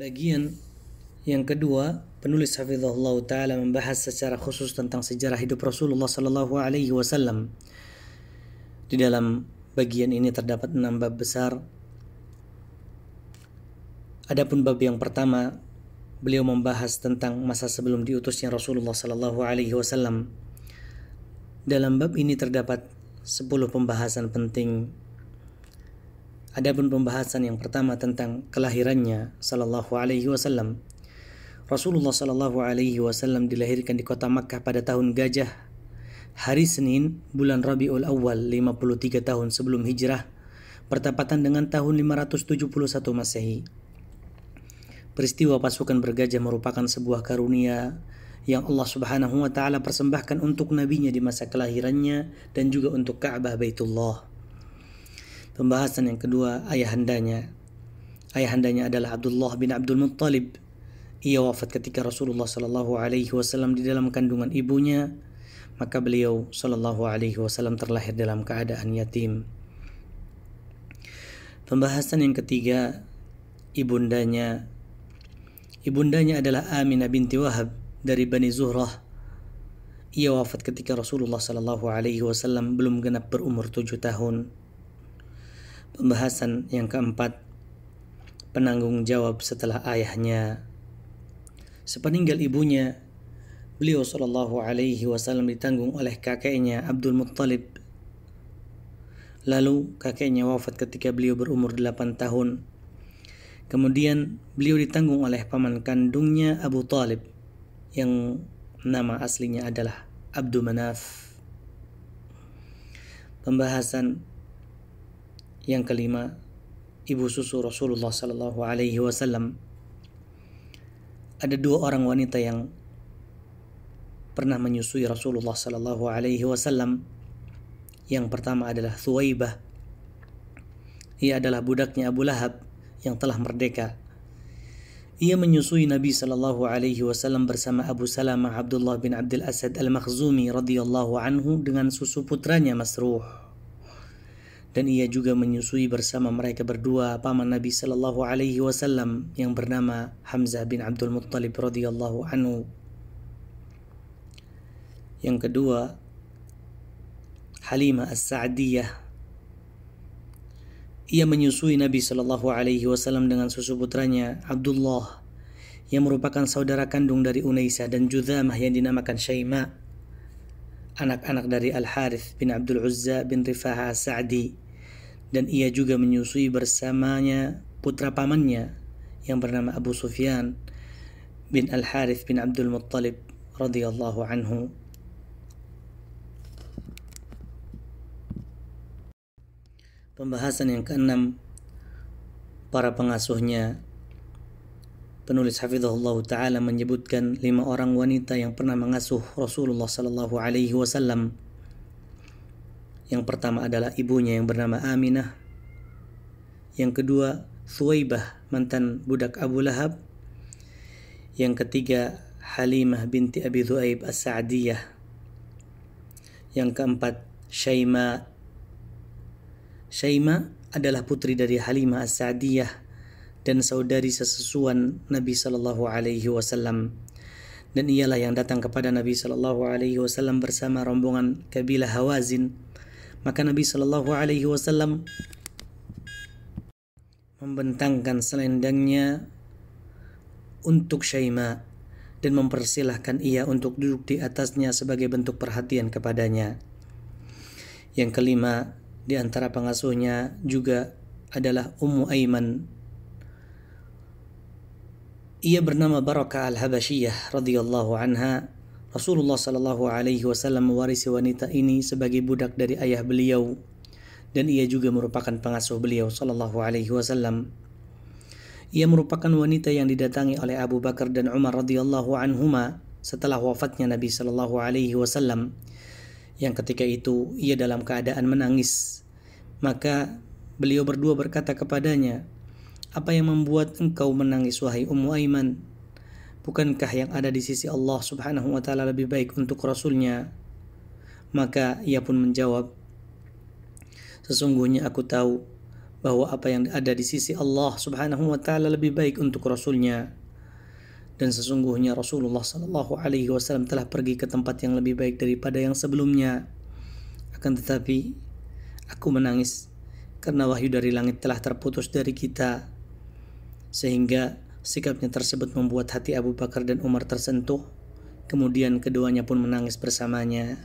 Bagian yang kedua, penulis Hafizahullah Ta'ala membahas secara khusus tentang sejarah hidup Rasulullah Sallallahu Alaihi Wasallam. Di dalam bagian ini terdapat enam bab besar. Adapun bab yang pertama, beliau membahas tentang masa sebelum diutusnya Rasulullah Sallallahu Alaihi Wasallam. Dalam bab ini terdapat 10 pembahasan penting ada pun pembahasan yang pertama tentang kelahirannya sallallahu alaihi wasallam. Rasulullah sallallahu alaihi wasallam dilahirkan di kota Makkah pada tahun gajah hari Senin bulan Rabiul Awal 53 tahun sebelum Hijrah bertepatan dengan tahun 571 Masehi. Peristiwa pasukan bergajah merupakan sebuah karunia yang Allah Subhanahu wa taala persembahkan untuk nabinya di masa kelahirannya dan juga untuk Ka'bah Baitullah. Pembahasan yang kedua, ayahandanya. Ayahandanya adalah Abdullah bin Abdul Muttalib. Ia wafat ketika Rasulullah Shallallahu Alaihi Wasallam di dalam kandungan ibunya, maka beliau Shallallahu Alaihi Wasallam terlahir dalam keadaan yatim. Pembahasan yang ketiga, ibundanya. Ibundanya adalah Aminah binti Wahab dari Bani Zuhrah ia wafat ketika Rasulullah Shallallahu Alaihi Wasallam belum genap berumur tujuh tahun. Pembahasan yang keempat, penanggung jawab setelah ayahnya. Sepeninggal ibunya, beliau Shallallahu Alaihi Wasallam ditanggung oleh kakeknya Abdul Muttalib. Lalu kakeknya wafat ketika beliau berumur 8 tahun. Kemudian beliau ditanggung oleh paman kandungnya Abu Talib yang nama aslinya adalah Abdul Manaf. Pembahasan yang kelima ibu susu Rasulullah Sallallahu Alaihi Wasallam ada dua orang wanita yang pernah menyusui Rasulullah Sallallahu Alaihi Wasallam yang pertama adalah Thuwaibah ia adalah budaknya Abu Lahab yang telah merdeka ia menyusui Nabi saw Alaihi Wasallam bersama Abu Salamah Abdullah bin Abdul Asad Al Makhzumi radhiyallahu anhu dengan susu putranya Masruh dan ia juga menyusui bersama mereka berdua paman Nabi Shallallahu Alaihi Wasallam yang bernama Hamzah bin Abdul Muttalib radhiyallahu anhu. Yang kedua, Halimah As-Sa'diyah ia menyusui Nabi Shallallahu Alaihi Wasallam dengan susu putranya Abdullah yang merupakan saudara kandung dari Unaisa dan Judamah yang dinamakan Syaimah anak-anak dari Al-Harith bin Abdul Uzza bin Rifaha Sa'di dan ia juga menyusui bersamanya putra pamannya yang bernama Abu Sufyan bin Al-Harith bin Abdul Muttalib radhiyallahu anhu Pembahasan yang keenam para pengasuhnya Penulis Hafizahullah Ta'ala menyebutkan lima orang wanita yang pernah mengasuh Rasulullah Sallallahu Alaihi Wasallam. Yang pertama adalah ibunya yang bernama Aminah. Yang kedua, Thuwaibah, mantan budak Abu Lahab. Yang ketiga, Halimah binti Abi Dhu'aib As-Sa'diyah. Yang keempat, Syaima. Syaima adalah putri dari Halimah As-Sa'diyah dan saudari sesesuan Nabi Shallallahu Alaihi Wasallam dan ialah yang datang kepada Nabi Shallallahu Alaihi Wasallam bersama rombongan kabilah Hawazin maka Nabi Shallallahu Alaihi Wasallam membentangkan selendangnya untuk Syaima dan mempersilahkan ia untuk duduk di atasnya sebagai bentuk perhatian kepadanya. Yang kelima, di antara pengasuhnya juga adalah Ummu Aiman ia bernama Barakah Al-Habasyiyah radhiyallahu anha. Rasulullah sallallahu alaihi wasallam mewarisi wanita ini sebagai budak dari ayah beliau dan ia juga merupakan pengasuh beliau sallallahu alaihi wasallam. Ia merupakan wanita yang didatangi oleh Abu Bakar dan Umar radhiyallahu anhuma setelah wafatnya Nabi sallallahu alaihi wasallam yang ketika itu ia dalam keadaan menangis. Maka beliau berdua berkata kepadanya, apa yang membuat engkau menangis wahai Ummu Aiman? Bukankah yang ada di sisi Allah subhanahu wa ta'ala lebih baik untuk Rasulnya? Maka ia pun menjawab, Sesungguhnya aku tahu bahwa apa yang ada di sisi Allah subhanahu wa ta'ala lebih baik untuk Rasulnya. Dan sesungguhnya Rasulullah sallallahu alaihi wasallam telah pergi ke tempat yang lebih baik daripada yang sebelumnya. Akan tetapi, aku menangis karena wahyu dari langit telah terputus dari kita sehingga sikapnya tersebut membuat hati Abu Bakar dan Umar tersentuh, kemudian keduanya pun menangis bersamanya.